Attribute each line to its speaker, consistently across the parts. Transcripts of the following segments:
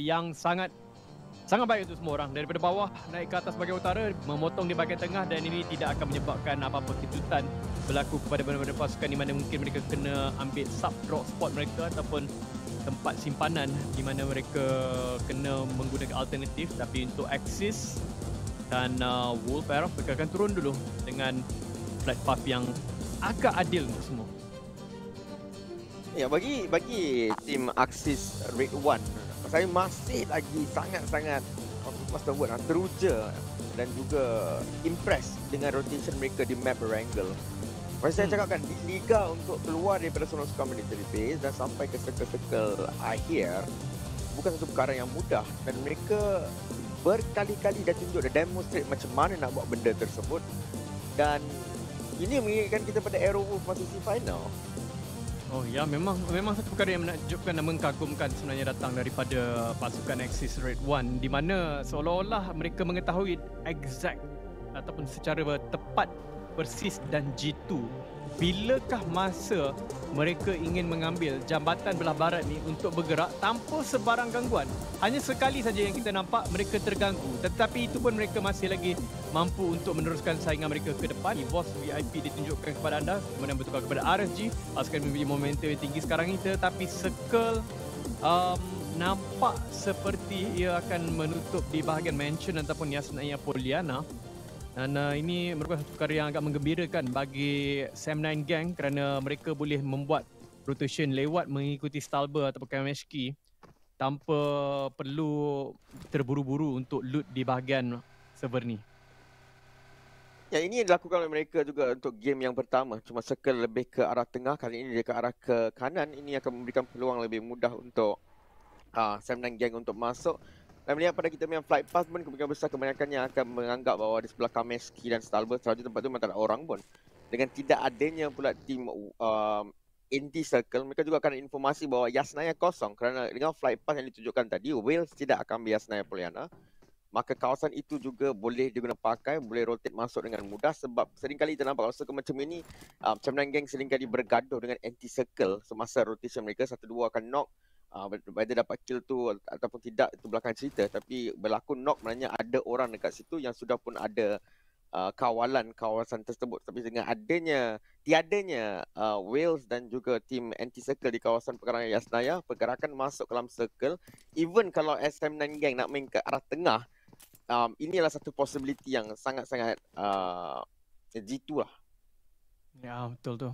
Speaker 1: yang sangat sangat baik untuk semua orang daripada bawah naik ke atas bahagian utara memotong di bahagian tengah dan ini tidak akan menyebabkan apa-apa kejutan berlaku kepada mana-mana pasukan di mana mungkin mereka kena ambil sub drop spot mereka ataupun tempat simpanan di mana mereka kena menggunakan alternatif tapi untuk axis dan uh, wolf arrow mereka akan turun dulu dengan flat path yang agak adil untuk semua
Speaker 2: Ya bagi bagi tim Axis Red One saya masih lagi sangat-sangat what's the word uh, teruja dan juga impressed dengan rotation mereka di map Rangel. Masa saya hmm. cakapkan, di Liga untuk keluar daripada Sonos Community Base dan sampai ke circle-circle akhir, bukan satu perkara yang mudah. Dan mereka berkali-kali dah tunjuk, dah demonstrate macam mana nak buat benda tersebut. Dan ini mengingatkan kita pada Aero Wolf masa final.
Speaker 1: Oh ya, memang memang satu perkara yang menakjubkan dan mengkagumkan sebenarnya datang daripada pasukan Axis Red One di mana seolah-olah mereka mengetahui exact ataupun secara tepat persis dan jitu bilakah masa mereka ingin mengambil jambatan belah barat ni untuk bergerak tanpa sebarang gangguan. Hanya sekali saja yang kita nampak mereka terganggu. Tetapi itu pun mereka masih lagi mampu untuk meneruskan saingan mereka ke depan. Ini VIP ditunjukkan kepada anda. Kemudian bertukar kepada RSG. Pasukan memiliki momentum yang tinggi sekarang ini. Tetapi sekel um, nampak seperti ia akan menutup di bahagian mansion ataupun Yasnaya Poliana. Dan uh, ini merupakan satu perkara yang agak menggembirakan bagi Sam9 Gang kerana mereka boleh membuat rotation lewat mengikuti Stalber ataupun KMHK tanpa perlu terburu-buru untuk loot di bahagian server ni.
Speaker 2: Ya ini yang dilakukan oleh mereka juga untuk game yang pertama. Cuma circle lebih ke arah tengah kali ini dia ke arah ke kanan. Ini akan memberikan peluang lebih mudah untuk uh, Sam dan Gang untuk masuk. Dan melihat pada kita yang flight pass pun kemungkinan besar kebanyakannya akan menganggap bahawa di sebelah Kameski dan Stalber seharusnya tempat tu memang tak ada orang pun. Dengan tidak adanya pula tim um, anti circle mereka juga akan informasi bahawa Yasnaya kosong kerana dengan flight pass yang ditunjukkan tadi will tidak akan ambil Yasnaya Poliana maka kawasan itu juga boleh diguna pakai boleh rotate masuk dengan mudah sebab seringkali kita nampak kalau circle macam ini um, Cemenang Gang seringkali bergaduh dengan anti circle semasa rotation mereka satu dua akan knock uh, whether dapat kill tu ataupun tidak itu belakang cerita tapi berlaku knock maknanya ada orang dekat situ yang sudah pun ada uh, kawalan kawasan tersebut tapi dengan adanya tiadanya uh, Wales dan juga tim anti circle di kawasan pergerakan Yasnaya pergerakan masuk ke dalam circle even kalau SM9 gang nak main ke arah tengah um, adalah satu possibility yang sangat-sangat uh, jitu lah
Speaker 1: Ya betul tu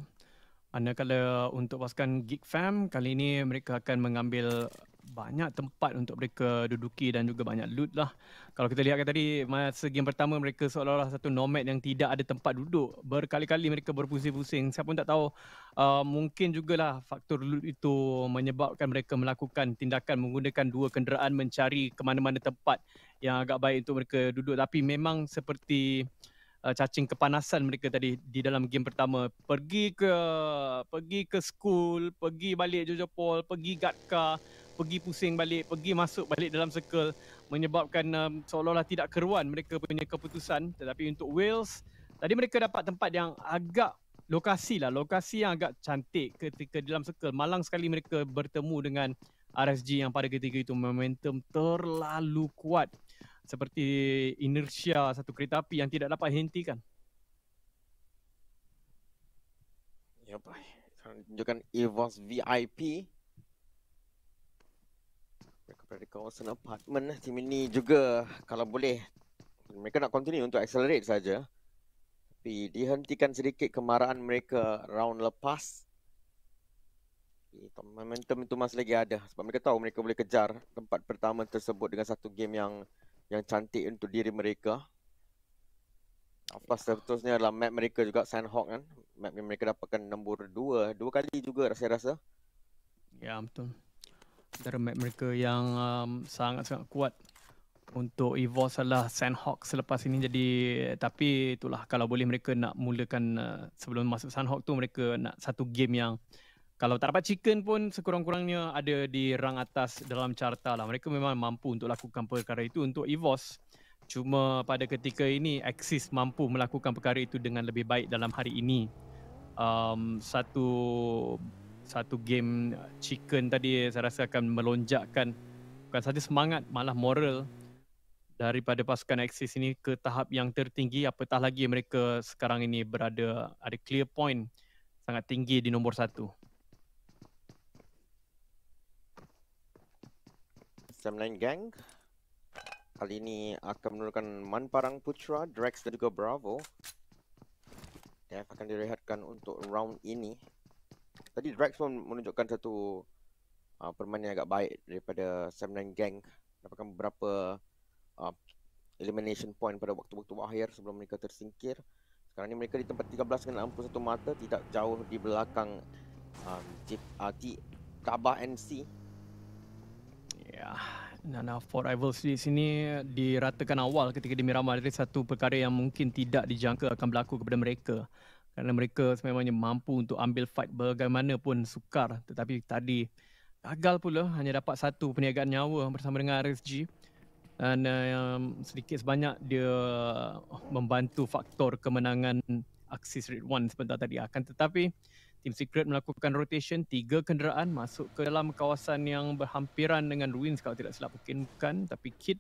Speaker 1: anda kalau untuk pasukan Geek Fam, kali ini mereka akan mengambil banyak tempat untuk mereka duduki dan juga banyak loot lah. Kalau kita lihat tadi, masa game pertama mereka seolah-olah satu nomad yang tidak ada tempat duduk. Berkali-kali mereka berpusing-pusing. Siapa pun tak tahu, uh, mungkin lah faktor loot itu menyebabkan mereka melakukan tindakan menggunakan dua kenderaan mencari ke mana-mana tempat yang agak baik untuk mereka duduk. Tapi memang seperti uh, cacing kepanasan mereka tadi di dalam game pertama pergi ke pergi ke school pergi balik Jojo Paul pergi Gatka pergi pusing balik pergi masuk balik dalam circle menyebabkan um, seolah-olah tidak keruan mereka punya keputusan tetapi untuk Wales tadi mereka dapat tempat yang agak lokasi lah lokasi yang agak cantik ketika dalam circle malang sekali mereka bertemu dengan RSG yang pada ketika itu momentum terlalu kuat seperti inersia satu kereta api yang tidak dapat hentikan.
Speaker 2: Ya, yep. tunjukkan Evos VIP. Mereka berada di kawasan apartmen. Tim ini juga kalau boleh mereka nak continue untuk accelerate saja. Tapi dihentikan sedikit kemarahan mereka round lepas. Momentum itu masih lagi ada sebab mereka tahu mereka boleh kejar tempat pertama tersebut dengan satu game yang yang cantik untuk diri mereka. Of course, yeah. seterusnya adalah map mereka juga, Sandhawk kan. Map yang mereka dapatkan nombor dua. Dua kali juga saya rasa.
Speaker 1: Ya, yeah, betul. Dari map mereka yang um, sangat-sangat kuat untuk evolve adalah Sandhawk selepas ini jadi tapi itulah kalau boleh mereka nak mulakan uh, sebelum masuk Sandhawk tu mereka nak satu game yang kalau tak dapat chicken pun sekurang-kurangnya ada di rang atas dalam carta lah. Mereka memang mampu untuk lakukan perkara itu untuk EVOS. Cuma pada ketika ini Axis mampu melakukan perkara itu dengan lebih baik dalam hari ini. Um, satu satu game chicken tadi saya rasa akan melonjakkan bukan saja semangat malah moral daripada pasukan Axis ini ke tahap yang tertinggi apatah lagi mereka sekarang ini berada ada clear point sangat tinggi di nombor satu.
Speaker 2: Sam Lane Gang Kali ini akan menurunkan Manparang Putra, Drax dan juga Bravo Dev akan direhatkan untuk round ini Tadi Drax pun menunjukkan satu uh, permainan agak baik daripada Sam Lane Gang Dapatkan beberapa uh, elimination point pada waktu-waktu akhir sebelum mereka tersingkir Sekarang ini mereka di tempat 13 dengan 61 mata, tidak jauh di belakang um, uh, Kabah NC
Speaker 1: Ya. Nana Ford Rivals di sini diratakan awal ketika di Miramar ada satu perkara yang mungkin tidak dijangka akan berlaku kepada mereka. Kerana mereka sememangnya mampu untuk ambil fight bagaimanapun sukar. Tetapi tadi gagal pula hanya dapat satu perniagaan nyawa bersama dengan RSG. Dan um, sedikit sebanyak dia membantu faktor kemenangan Axis Red One sebentar tadi akan tetapi Team Secret melakukan rotation tiga kenderaan masuk ke dalam kawasan yang berhampiran dengan ruins kalau tidak silap mungkin bukan tapi Kid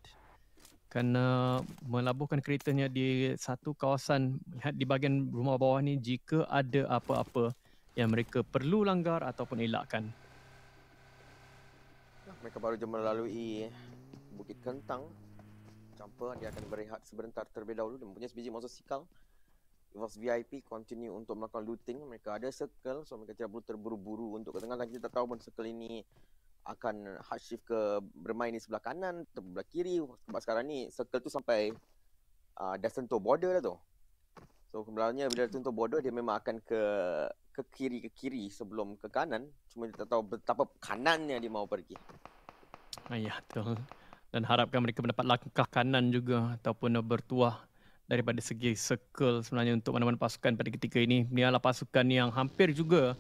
Speaker 1: kena melabuhkan keretanya di satu kawasan lihat di bahagian rumah bawah ni jika ada apa-apa yang mereka perlu langgar ataupun elakkan.
Speaker 2: Mereka baru je melalui eh, Bukit Kentang. campur. dia akan berehat sebentar terlebih dahulu. dan mempunyai sebiji monster was VIP continue untuk melakukan looting mereka ada circle so mereka tidak perlu terburu-buru untuk ke tengah dan kita tahu pun circle ini akan hard shift ke bermain di sebelah kanan atau sebelah kiri sebab sekarang ni circle tu sampai uh, dah sentuh border dah tu so sebenarnya bila dah sentuh border dia memang akan ke ke kiri ke kiri sebelum ke kanan cuma kita tahu betapa kanannya dia mau pergi
Speaker 1: ayah ya, tu dan harapkan mereka mendapat langkah kanan juga ataupun bertuah daripada segi circle sebenarnya untuk mana-mana pasukan pada ketika ini. Ini adalah pasukan yang hampir juga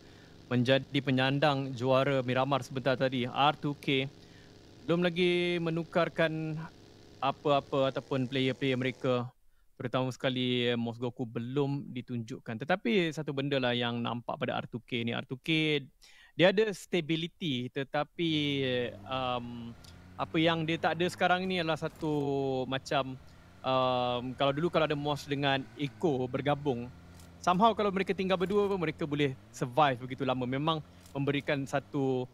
Speaker 1: menjadi penyandang juara Miramar sebentar tadi, R2K. Belum lagi menukarkan apa-apa ataupun player-player mereka. Terutama sekali Mosgoku belum ditunjukkan. Tetapi satu benda lah yang nampak pada R2K ni. R2K dia ada stability tetapi um, apa yang dia tak ada sekarang ni adalah satu macam um, kalau dulu kalau ada Moss dengan Echo bergabung, somehow kalau mereka tinggal berdua pun mereka boleh survive begitu lama. Memang memberikan satu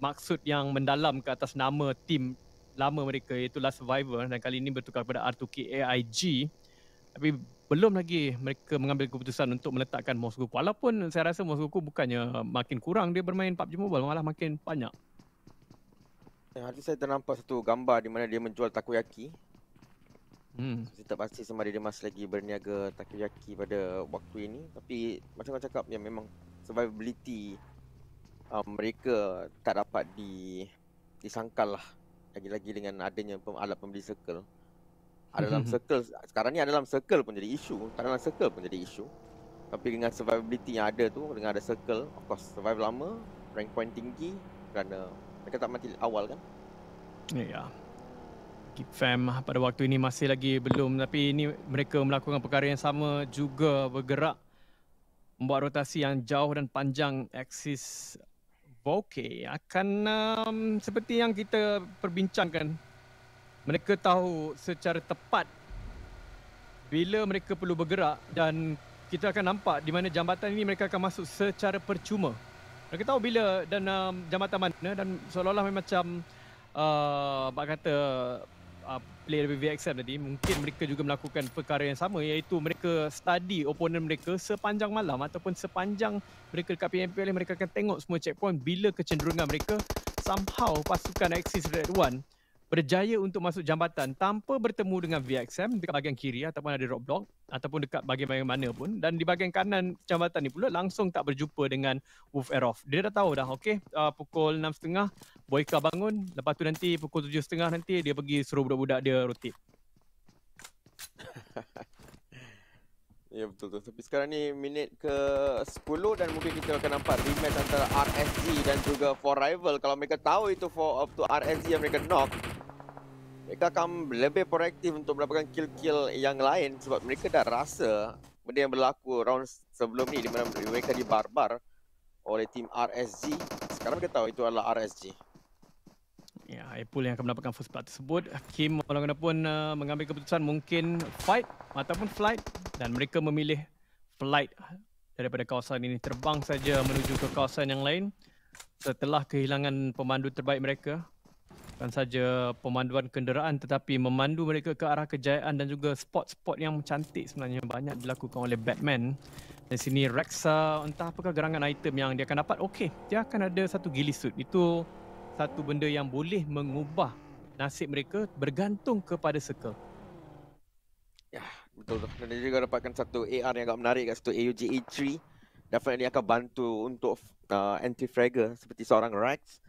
Speaker 1: maksud yang mendalam ke atas nama tim lama mereka iaitu Last Survivor dan kali ini bertukar kepada R2K AIG. Tapi belum lagi mereka mengambil keputusan untuk meletakkan Moss Goku. Walaupun saya rasa Moss Goku bukannya makin kurang dia bermain PUBG Mobile, malah makin banyak.
Speaker 2: Hari saya ternampak satu gambar di mana dia menjual takoyaki Hmm. Saya tak pasti sama ada dia masih lagi berniaga takoyaki pada waktu ini Tapi macam kau cakap yang memang survivability um, mereka tak dapat di, disangkal lah Lagi-lagi dengan adanya pem, alat pembeli circle ada dalam circle sekarang ni ada dalam circle pun jadi isu tak dalam circle pun jadi isu tapi dengan survivability yang ada tu dengan ada circle of course survive lama rank point tinggi kerana mereka tak mati awal kan
Speaker 1: ya yeah fam pada waktu ini masih lagi belum tapi ini mereka melakukan perkara yang sama juga bergerak membuat rotasi yang jauh dan panjang axis Voke akan um, seperti yang kita perbincangkan mereka tahu secara tepat bila mereka perlu bergerak dan kita akan nampak di mana jambatan ini mereka akan masuk secara percuma mereka tahu bila dan um, jambatan mana dan seolah-olah macam uh, apa kata uh, player WVXM tadi mungkin mereka juga melakukan perkara yang sama iaitu mereka study opponent mereka sepanjang malam ataupun sepanjang mereka dekat PMPL mereka akan tengok semua checkpoint bila kecenderungan mereka somehow pasukan Axis Red One berjaya untuk masuk jambatan tanpa bertemu dengan VXM dekat bahagian kiri ataupun ada roadblock ataupun dekat bahagian mana pun dan di bahagian kanan jambatan ni pula langsung tak berjumpa dengan Wolf Erof. Dia dah tahu dah okey uh, pukul 6.30 Boyka bangun lepas tu nanti pukul 7.30 nanti dia pergi suruh budak-budak dia rotip.
Speaker 2: ya betul tu. Tapi sekarang ni minit ke 10 dan mungkin kita akan nampak rematch antara RSG dan juga rival Kalau mereka tahu itu for up uh, to RSG yang mereka knock, mereka akan lebih proaktif untuk mendapatkan kill-kill yang lain sebab mereka dah rasa benda yang berlaku round sebelum ni di mana mereka dibarbar oleh tim RSG. Sekarang mereka tahu itu adalah RSG.
Speaker 1: Ya, Apple yang akan mendapatkan first blood tersebut. Kim walaupun uh, mengambil keputusan mungkin fight ataupun flight dan mereka memilih flight daripada kawasan ini terbang saja menuju ke kawasan yang lain setelah kehilangan pemandu terbaik mereka bukan saja pemanduan kenderaan tetapi memandu mereka ke arah kejayaan dan juga spot-spot yang cantik sebenarnya banyak dilakukan oleh Batman. Di sini Rexa entah apakah gerangan item yang dia akan dapat. Okey, dia akan ada satu ghillie suit. Itu satu benda yang boleh mengubah nasib mereka bergantung kepada circle.
Speaker 2: Ya, betul tu. Dan dia juga dapatkan satu AR yang agak menarik kat situ AUGE 3. Definitely akan bantu untuk uh, anti-fragger seperti seorang Rex.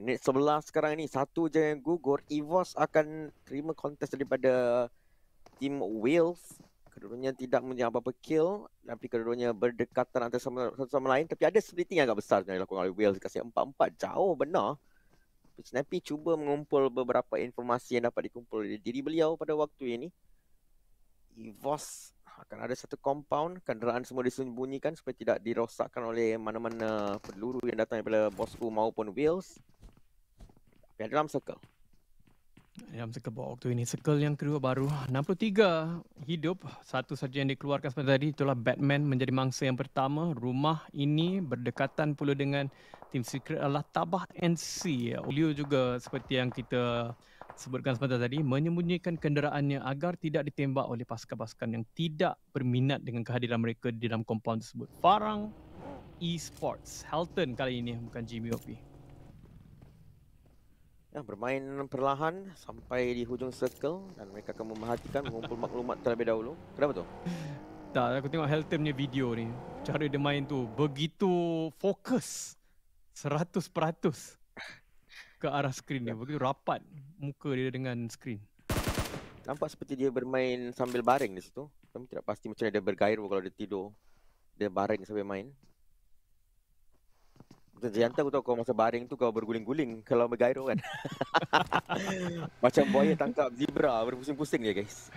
Speaker 2: Net sebelah sekarang ni satu je yang gugur. Evos akan terima kontes daripada tim Wales. Kedua-duanya tidak punya apa-apa kill. Tapi kedua-duanya berdekatan antara sama, satu sama lain. Tapi ada splitting agak besar yang dilakukan oleh Wales. dikasih empat empat jauh benar. Tapi Snappy cuba mengumpul beberapa informasi yang dapat dikumpul dari diri beliau pada waktu ini. Evos akan ada satu compound. Kenderaan semua disembunyikan supaya tidak dirosakkan oleh mana-mana peluru yang datang daripada bosku maupun Wales. Yang dalam circle.
Speaker 1: Dalam circle buat waktu ini. Circle yang kedua baru. 63 hidup. Satu saja yang dikeluarkan sebentar tadi. Itulah Batman menjadi mangsa yang pertama. Rumah ini berdekatan pula dengan tim secret adalah Tabah NC. Olio juga seperti yang kita sebutkan sebentar tadi. Menyembunyikan kenderaannya agar tidak ditembak oleh pasukan-pasukan yang tidak berminat dengan kehadiran mereka di dalam kompaun tersebut. Farang Esports. Helton kali ini bukan Jimmy Opie
Speaker 2: ya, bermain perlahan sampai di hujung circle dan mereka akan memerhatikan mengumpul maklumat terlebih dahulu. Kenapa tu?
Speaker 1: Tak, aku tengok Helter punya video ni. Cara dia main tu begitu fokus. seratus peratus ke arah skrin dia. Begitu rapat muka dia dengan skrin.
Speaker 2: Nampak seperti dia bermain sambil baring di situ. Tapi tidak pasti macam mana dia bergairu kalau dia tidur. Dia baring sambil main. Jantan aku tahu kau masa baring tu kau berguling-guling kalau bergairo kan. Macam buaya tangkap zebra berpusing-pusing je guys.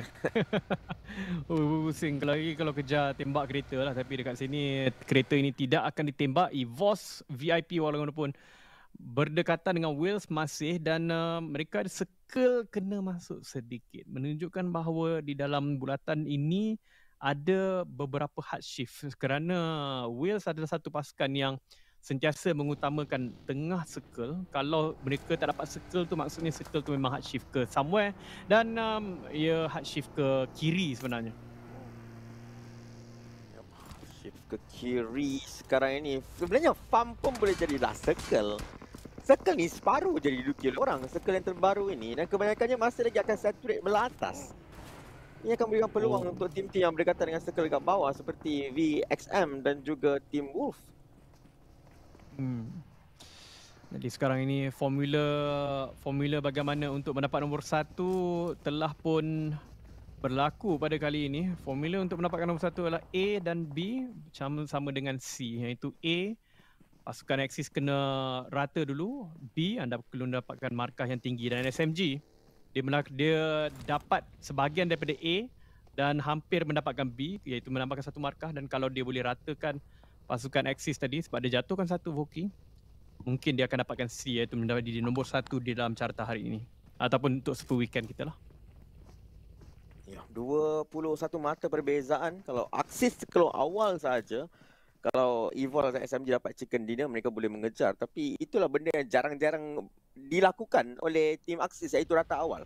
Speaker 1: oh, berpusing. Kalau lagi kalau kejar tembak kereta lah. Tapi dekat sini kereta ini tidak akan ditembak. EVOS VIP walaupun berdekatan dengan Wales masih dan uh, mereka sekel kena masuk sedikit. Menunjukkan bahawa di dalam bulatan ini ada beberapa hard shift kerana Wales adalah satu pasukan yang sentiasa mengutamakan tengah circle kalau mereka tak dapat circle tu maksudnya circle tu memang hard shift ke somewhere dan um, ya yeah, hard shift ke kiri sebenarnya
Speaker 2: shift ke kiri sekarang ini
Speaker 1: sebenarnya farm pun
Speaker 2: boleh jadi lah circle circle ni separuh jadi duki orang circle yang terbaru ini dan kebanyakannya masih lagi akan saturate melatas. ini akan memberikan peluang oh. untuk tim-tim yang berdekatan dengan circle dekat bawah seperti VXM dan juga tim Wolf
Speaker 1: Hmm. Jadi sekarang ini formula formula bagaimana untuk mendapat nombor satu telah pun berlaku pada kali ini. Formula untuk mendapatkan nombor satu adalah A dan B sama sama dengan C. Iaitu A, pasukan Axis kena rata dulu. B, anda perlu mendapatkan markah yang tinggi. Dan SMG, dia, menak- dia dapat sebahagian daripada A dan hampir mendapatkan B iaitu menambahkan satu markah dan kalau dia boleh ratakan pasukan Axis tadi sebab dia jatuhkan satu Voki mungkin dia akan dapatkan C iaitu mendapat di nombor satu di dalam carta hari ini ataupun untuk super weekend kita lah
Speaker 2: ya 21 mata perbezaan kalau Axis keluar awal saja kalau Evol atau SMG dapat chicken dinner mereka boleh mengejar tapi itulah benda yang jarang-jarang dilakukan oleh tim Axis iaitu rata awal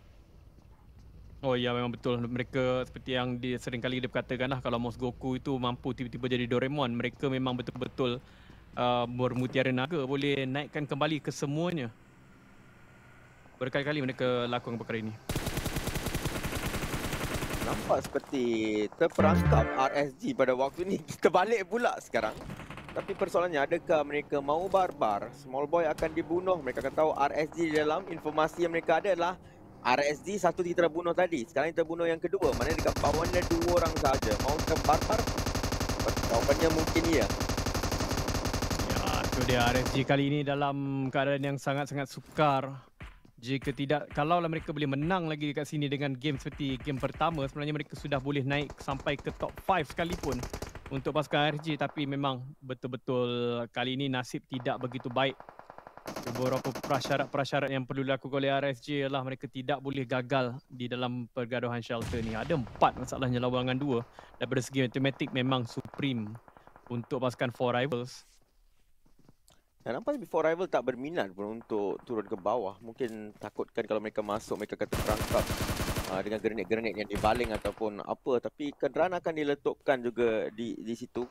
Speaker 1: Oh ya memang betul mereka seperti yang dia sering kali dia katakan lah kalau Mos Goku itu mampu tiba-tiba jadi Doraemon mereka memang betul-betul uh, bermutiara naga boleh naikkan kembali ke semuanya berkali-kali mereka lakukan perkara ini
Speaker 2: nampak seperti terperangkap RSG pada waktu ini kita balik pula sekarang tapi persoalannya adakah mereka mau barbar small boy akan dibunuh mereka akan tahu RSG dalam informasi yang mereka ada adalah RSD satu kita dah bunuh tadi. Sekarang terbunuh yang kedua. Mana dekat kawan dia dua orang saja. Mau ke barbar? Kawannya mungkin iya.
Speaker 1: Ya, itu dia RSD kali ini dalam keadaan yang sangat-sangat sukar. Jika tidak, kalaulah mereka boleh menang lagi dekat sini dengan game seperti game pertama, sebenarnya mereka sudah boleh naik sampai ke top 5 sekalipun untuk pasukan RG tapi memang betul-betul kali ini nasib tidak begitu baik beberapa prasyarat-prasyarat yang perlu dilakukan oleh RSJ ialah mereka tidak boleh gagal di dalam pergaduhan shelter ni. Ada empat masalahnya lawangan dua. Daripada segi matematik memang supreme untuk pasukan Four Rivals.
Speaker 2: Dan nampak ni Four Rivals tak berminat pun untuk turun ke bawah. Mungkin takutkan kalau mereka masuk mereka akan terperangkap ah, dengan grenade-grenade yang dibaling ataupun apa. Tapi kenderaan akan diletupkan juga di, di situ.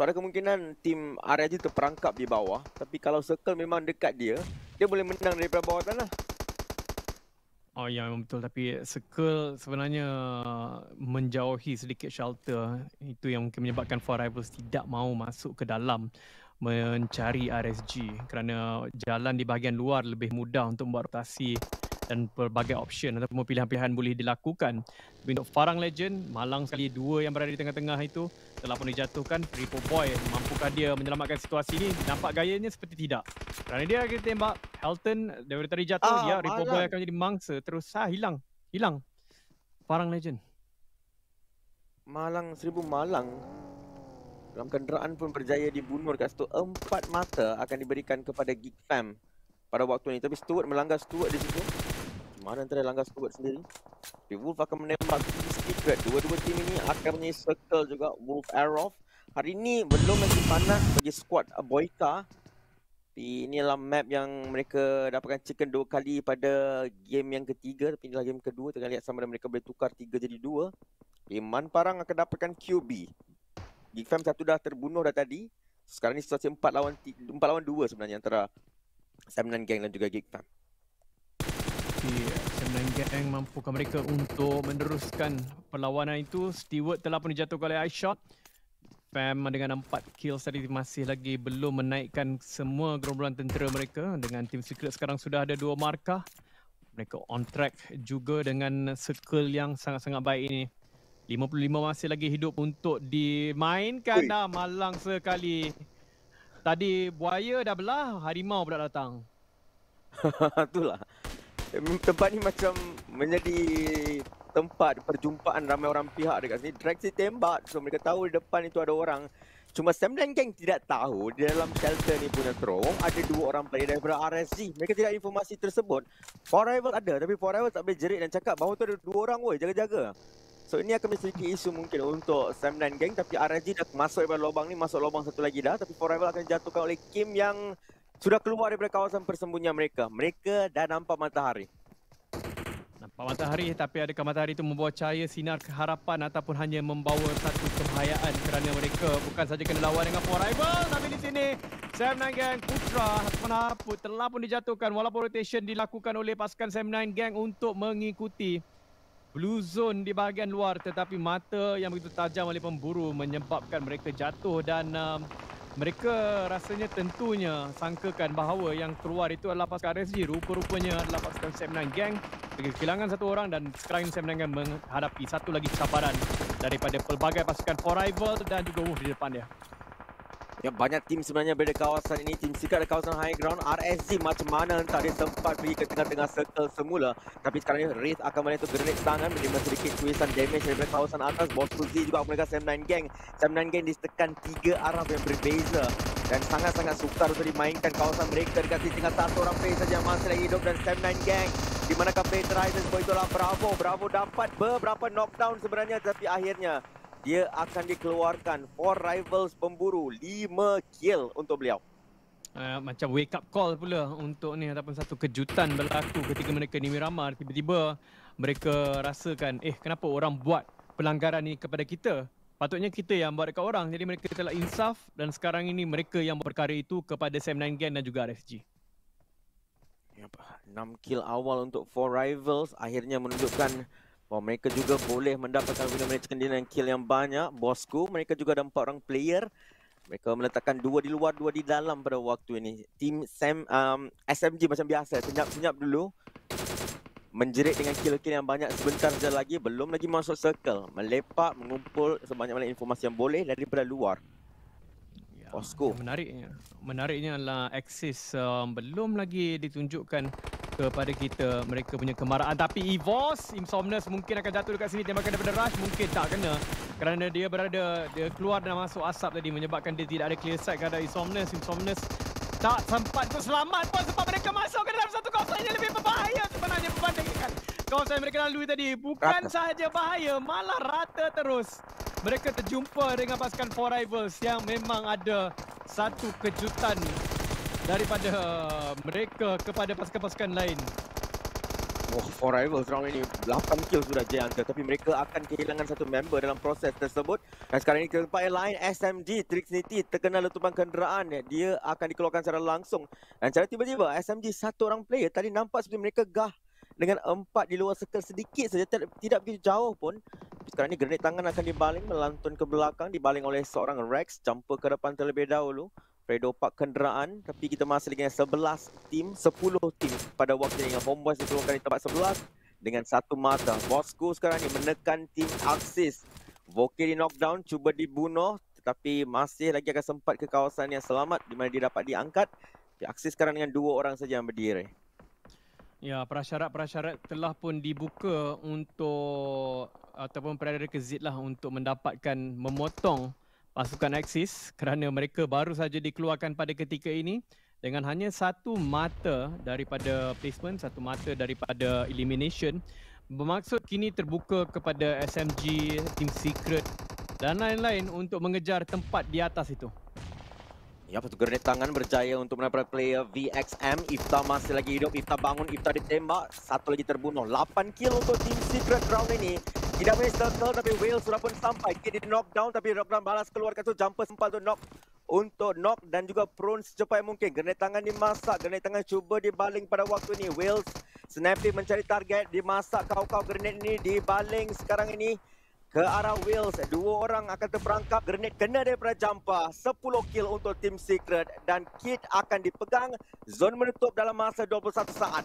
Speaker 2: So ada kemungkinan tim RNG terperangkap di bawah Tapi kalau circle memang dekat dia Dia boleh menang daripada bawah tanah
Speaker 1: Oh ya memang betul tapi circle sebenarnya menjauhi sedikit shelter itu yang mungkin menyebabkan Four Rivals tidak mahu masuk ke dalam mencari RSG kerana jalan di bahagian luar lebih mudah untuk membuat rotasi dan pelbagai option ataupun pilihan-pilihan boleh dilakukan. Tapi untuk Farang Legend, malang sekali dua yang berada di tengah-tengah itu telah pun dijatuhkan Repo Boy mampukah dia menyelamatkan situasi ini? nampak gayanya seperti tidak kerana dia akan tembak Helton dari tadi jatuh ah, dia ya, Repo Boy akan jadi mangsa terus sah hilang hilang Parang Legend
Speaker 2: Malang seribu malang dalam kenderaan pun berjaya dibunuh kat situ empat mata akan diberikan kepada Geek Fam pada waktu ini. tapi Stuart melanggar Stuart di situ mana antara langgar sebut sendiri. Tapi Wolf akan menembak sikit Dua-dua tim ini akan punya circle juga Wolf Arrow. Hari ini belum lagi panas bagi squad Boyka. ini inilah map yang mereka dapatkan chicken dua kali pada game yang ketiga. Tapi inilah game kedua. Tengah lihat sama ada mereka boleh tukar tiga jadi dua. Iman Parang akan dapatkan QB. Geekfam satu dah terbunuh dah tadi. Sekarang ni situasi empat lawan empat lawan dua sebenarnya antara Sam dan Gang dan juga Geekfam.
Speaker 1: Okay, sembilan geng mampukan mereka untuk meneruskan perlawanan itu. Stewart telah pun dijatuhkan oleh Shot. Pam dengan empat kill tadi masih lagi belum menaikkan semua gerombolan tentera mereka. Dengan tim Secret sekarang sudah ada dua markah. Mereka on track juga dengan circle yang sangat-sangat baik ini. 55 masih lagi hidup untuk dimainkan dah malang sekali. Tadi buaya dah belah, harimau pula datang. Itulah tempat ni macam
Speaker 2: menjadi tempat perjumpaan ramai orang pihak dekat sini. Direksi tembak. So mereka tahu di depan itu ada orang. Cuma Sam dan Gang tidak tahu di dalam shelter ni punya terowong ada dua orang player daripada RSZ. Mereka tidak informasi tersebut. Four Rival ada tapi Four Rival tak boleh jerit dan cakap bahawa tu ada dua orang woi jaga-jaga. So ini akan menjadi isu mungkin untuk Sam dan Gang. tapi RSZ dah masuk daripada lubang ni masuk lubang satu lagi dah tapi Four Rival akan jatuhkan oleh Kim yang sudah keluar daripada kawasan persembunyian mereka. Mereka dah nampak matahari.
Speaker 1: Nampak matahari tapi adakah matahari itu membawa cahaya sinar keharapan ataupun hanya membawa satu kebahayaan kerana mereka bukan saja kena lawan dengan four rival tapi di sini Sam Nine Gang Putra penaput telah pun dijatuhkan walaupun rotation dilakukan oleh pasukan Sam Nine Gang untuk mengikuti Blue Zone di bahagian luar tetapi mata yang begitu tajam oleh pemburu menyebabkan mereka jatuh dan um, mereka rasanya tentunya sangkakan bahawa yang keluar itu adalah pasukan RSG. Rupa-rupanya adalah pasukan 79 Gang. Mereka kehilangan satu orang dan sekarang 79 Gang menghadapi satu lagi kesabaran daripada pelbagai pasukan 4 Rival dan juga Wolf di depan dia. Yang banyak tim sebenarnya berada kawasan ini Tim
Speaker 2: Secret ada kawasan high ground RSG macam mana entah dia sempat pergi ke tengah-tengah circle semula Tapi sekarang ni Wraith akan melihat tu grenade tangan Menerima sedikit tuisan damage daripada kawasan atas Boss Fuzi juga akan Sam 9 Gang Sam 9 Gang ditekan tiga arah yang berbeza Dan sangat-sangat sukar untuk dimainkan kawasan mereka Dekat sini tinggal satu orang face saja yang masih lagi hidup Dan Sam 9 Gang di mana Fate Rises boleh itulah Bravo Bravo dapat beberapa knockdown sebenarnya Tapi akhirnya dia akan dikeluarkan for rivals pemburu 5 kill untuk beliau.
Speaker 1: Uh, macam wake up call pula untuk ni ataupun satu kejutan berlaku ketika mereka ni Miramar tiba-tiba mereka rasakan eh kenapa orang buat pelanggaran ni kepada kita? Patutnya kita yang buat dekat orang jadi mereka telah insaf dan sekarang ini mereka yang berkara itu kepada Sam Nangian dan juga RSG.
Speaker 2: 6 kill awal untuk 4 rivals akhirnya menunjukkan Wah, mereka juga boleh mendapatkan winner manager kendina yang kill yang banyak. Bosku, mereka juga ada empat orang player. Mereka meletakkan dua di luar, dua di dalam pada waktu ini. Team Sam, um, SMG macam biasa, senyap-senyap dulu. Menjerit dengan kill-kill yang banyak sebentar saja lagi. Belum lagi masuk circle. Melepak, mengumpul sebanyak-banyak informasi yang boleh daripada luar. Ya, Bosku.
Speaker 1: Menariknya, menariknya adalah Axis um, belum lagi ditunjukkan kepada kita mereka punya kemarahan tapi Evos Insomnus mungkin akan jatuh dekat sini tembakan daripada Rush mungkin tak kena kerana dia berada dia keluar dan masuk asap tadi menyebabkan dia tidak ada clear sight kepada Insomnus Insomnus tak sempat untuk selamat pun sebab mereka masuk ke dalam satu kawasan yang lebih berbahaya sebenarnya berbandingkan kawasan yang mereka lalui tadi bukan sahaja bahaya malah rata terus mereka terjumpa dengan pasukan Four Rivals yang memang ada satu kejutan daripada mereka kepada pasukan-pasukan lain.
Speaker 2: Oh, four rivals round ini 8 kill sudah Giant tapi mereka akan kehilangan satu member dalam proses tersebut. Dan sekarang ini ke tempat yang lain SMG Trixnity terkena letupan kenderaan dia akan dikeluarkan secara langsung. Dan secara tiba-tiba SMG satu orang player tadi nampak seperti mereka gah dengan empat di luar circle sedikit saja tidak begitu jauh pun. Sekarang ini grenade tangan akan dibaling melantun ke belakang dibaling oleh seorang Rex jumper ke depan terlebih dahulu redopak kenderaan tapi kita masih dengan 11 tim 10 tim pada waktu yang Homeboys dikeluarkan di tempat 11 dengan satu mata Bosco sekarang ni menekan tim Axis Voke di knockdown cuba dibunuh tetapi masih lagi akan sempat ke kawasan yang selamat di mana dia dapat diangkat di sekarang dengan dua orang saja yang berdiri
Speaker 1: Ya, prasyarat-prasyarat telah pun dibuka untuk ataupun prerequisite lah untuk mendapatkan memotong pasukan Axis kerana mereka baru saja dikeluarkan pada ketika ini dengan hanya satu mata daripada placement, satu mata daripada elimination bermaksud kini terbuka kepada SMG, Team Secret dan lain-lain untuk mengejar tempat di atas itu.
Speaker 2: Ya, satu grenade tangan berjaya untuk menabrak player VXM. Ifta masih lagi hidup, Ifta bangun, Ifta ditembak. Satu lagi terbunuh. 8 kill untuk Team Secret round ini tidak dah punya circle tapi Wales sudah pun sampai. Kid di knock down tapi Rockland balas keluarkan tu. Jumper sempat tu knock untuk knock dan juga prone secepat mungkin. Grenade tangan dimasak. Grenade tangan cuba dibaling pada waktu ni. Wales snappy mencari target. Dimasak kau-kau grenade ini dibaling sekarang ini. Ke arah Wales, dua orang akan terperangkap. Grenade kena daripada jumper. sepuluh kill untuk tim Secret. Dan kit akan dipegang. Zone menutup dalam masa 21 saat.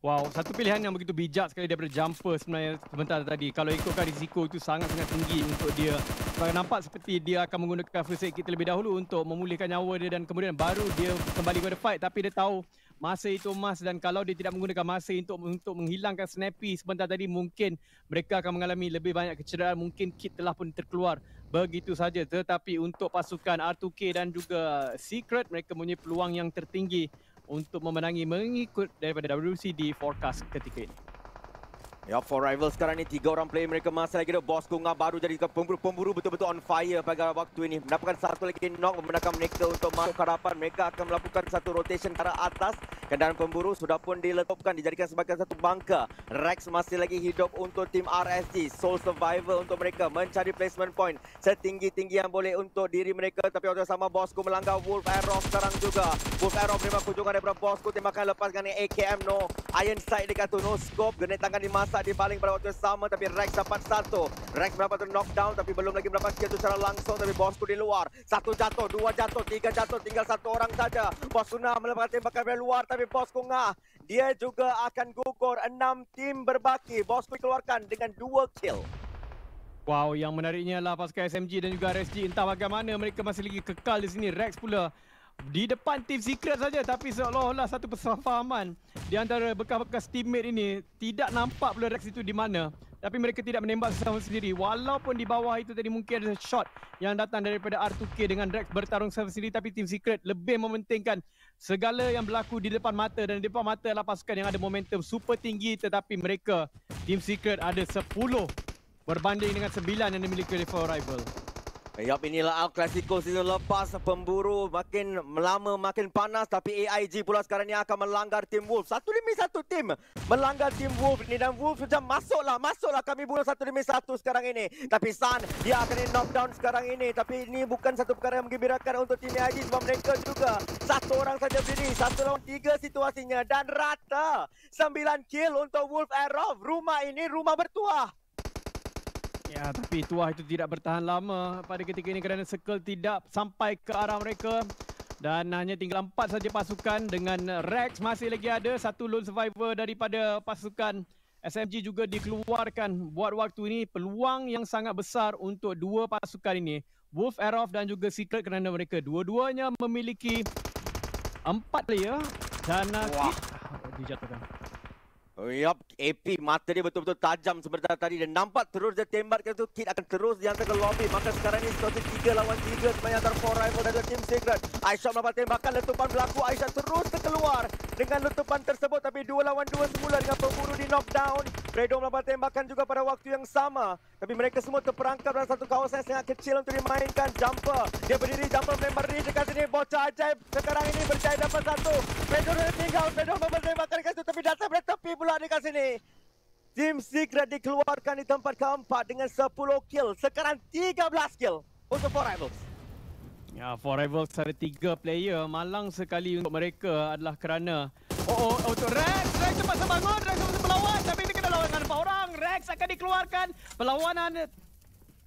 Speaker 1: Wow, satu pilihan yang begitu bijak sekali daripada jumper sebenarnya sebentar tadi. Kalau ikutkan risiko itu sangat-sangat tinggi untuk dia. Sebab nampak seperti dia akan menggunakan first aid kit terlebih dahulu untuk memulihkan nyawa dia dan kemudian baru dia kembali kepada fight. Tapi dia tahu masa itu emas dan kalau dia tidak menggunakan masa untuk untuk menghilangkan snappy sebentar tadi mungkin mereka akan mengalami lebih banyak kecederaan mungkin kit telah pun terkeluar begitu saja tetapi untuk pasukan R2K dan juga Secret mereka mempunyai peluang yang tertinggi untuk memenangi mengikut daripada WCD forecast ketika ini.
Speaker 2: Ya, yeah, for rivals sekarang ni tiga orang player mereka masih lagi ada Bos Kunga baru jadi pemburu-pemburu betul-betul on fire pada waktu ini. Mendapatkan satu lagi knock membenarkan mereka untuk masuk ke hadapan. Mereka akan melakukan satu rotation ke arah atas. Kendaraan pemburu sudah pun diletupkan dijadikan sebagai satu bangka. Rex masih lagi hidup untuk tim RSG. Soul survivor untuk mereka mencari placement point setinggi-tinggi yang boleh untuk diri mereka. Tapi waktu sama Bosku melanggar Wolf Arrow sekarang juga. Wolf Arrow terima kunjungan daripada Bosku. Tembakan lepas dengan AKM no. Iron sight dekat tu. No scope. Genet tangan di masa Asad di baling pada waktu yang sama tapi Rex dapat satu. Rex berapa tu knockdown tapi belum lagi berapa kill tu secara langsung tapi bosku di luar. Satu jatuh, dua jatuh, tiga jatuh, tinggal satu orang saja. Bosku Nga melepaskan tembakan dari luar tapi bosku Nga dia juga akan gugur. Enam tim berbaki. Bosku keluarkan dengan dua kill.
Speaker 1: Wow, yang menariknya lah pasukan SMG dan juga RSG. Entah bagaimana mereka masih lagi kekal di sini. Rex pula di depan team secret saja tapi seolah-olah satu persefahaman di antara bekas-bekas teammate ini tidak nampak pula Rex itu di mana tapi mereka tidak menembak sesama sendiri walaupun di bawah itu tadi mungkin ada shot yang datang daripada R2K dengan Rex bertarung sesama sendiri tapi team secret lebih mementingkan segala yang berlaku di depan mata dan di depan mata adalah pasukan yang ada momentum super tinggi tetapi mereka team secret ada 10 berbanding dengan 9 yang dimiliki oleh 4 rival
Speaker 2: Yap, inilah Al Clasico season lepas. Pemburu makin melama, makin panas. Tapi AIG pula sekarang ni akan melanggar tim Wolf. Satu demi satu tim melanggar tim Wolf ni. Dan Wolf sudah masuklah, masuklah kami bunuh satu demi satu sekarang ini. Tapi San dia akan di knockdown sekarang ini. Tapi ini bukan satu perkara yang menggembirakan untuk tim AIG. Sebab mereka juga satu orang saja berdiri. Satu lawan tiga situasinya. Dan rata sembilan kill untuk Wolf Arrow Rumah ini rumah bertuah.
Speaker 1: Ya, tapi tuah itu tidak bertahan lama pada ketika ini kerana circle tidak sampai ke arah mereka. Dan hanya tinggal empat saja pasukan dengan Rex masih lagi ada. Satu lone survivor daripada pasukan SMG juga dikeluarkan buat waktu ini. Peluang yang sangat besar untuk dua pasukan ini. Wolf Arrow dan juga Secret kerana mereka dua-duanya memiliki empat player. Dan Wah. kit oh, dijatuhkan. Oh, yup,
Speaker 2: AP mata dia betul-betul tajam seperti tadi dan nampak terus dia tembakkan tu Kit akan terus dihantar ke lobby. Maka sekarang ini situasi tiga lawan 3 sebenarnya antara 4 rival dari tim secret Aisyah melapak tembakan, letupan berlaku. Aisyah terus terkeluar dengan letupan tersebut tapi dua lawan dua semula dengan pemburu di knockdown. Fredo melapak tembakan juga pada waktu yang sama. Tapi mereka semua terperangkap dalam satu kawasan yang sangat kecil untuk dimainkan. Jumper, dia berdiri jumper memory dekat sini. Bocah ajaib sekarang ini berjaya dapat satu. Fredo dia tinggal, Fredo melapak tembakan dekat situ tapi datang berat tepi pula pula dekat sini. Tim Secret dikeluarkan di tempat keempat dengan 10 kill. Sekarang 13 kill untuk Four Rivals.
Speaker 1: Ya, Four Rivals ada tiga player. Malang sekali untuk mereka adalah kerana... Oh, oh, oh, untuk Rex. Rex cepat terbangun. Rex cepat melawan. Tapi dia kena lawan dengan empat orang. Rex akan dikeluarkan. Perlawanan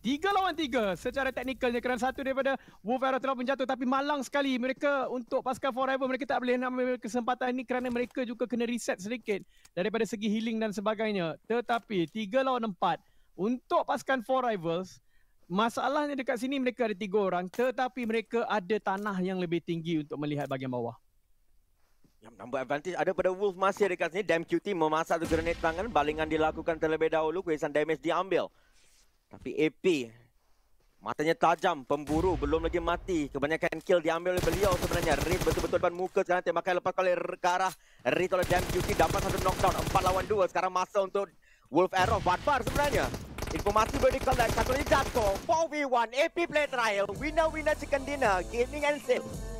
Speaker 1: Tiga lawan tiga secara teknikalnya kerana satu daripada Wolverine telah menjatuh tapi malang sekali mereka untuk pasca forever mereka tak boleh ambil kesempatan ini kerana mereka juga kena reset sedikit daripada segi healing dan sebagainya. Tetapi tiga lawan empat untuk pasukan Four Rivals Masalahnya dekat sini mereka ada tiga orang Tetapi mereka ada tanah yang lebih tinggi untuk melihat bahagian bawah
Speaker 2: yang menambah advantage ada pada Wolf masih dekat sini. Damn QT memasak tu grenade tangan. Balingan dilakukan terlebih dahulu. Kuisan damage diambil. Tapi AP Matanya tajam Pemburu belum lagi mati Kebanyakan kill diambil oleh beliau sebenarnya Reed betul-betul depan muka sekarang Tembakan lepas kali ke arah Reed oleh Damn Cutie Dapat satu knockdown empat lawan dua. Sekarang masa untuk Wolf Arrow badbar sebenarnya Informasi boleh dikolek Satu lagi jatuh 4v1 AP play trial Winner-winner chicken dinner Gaming and safe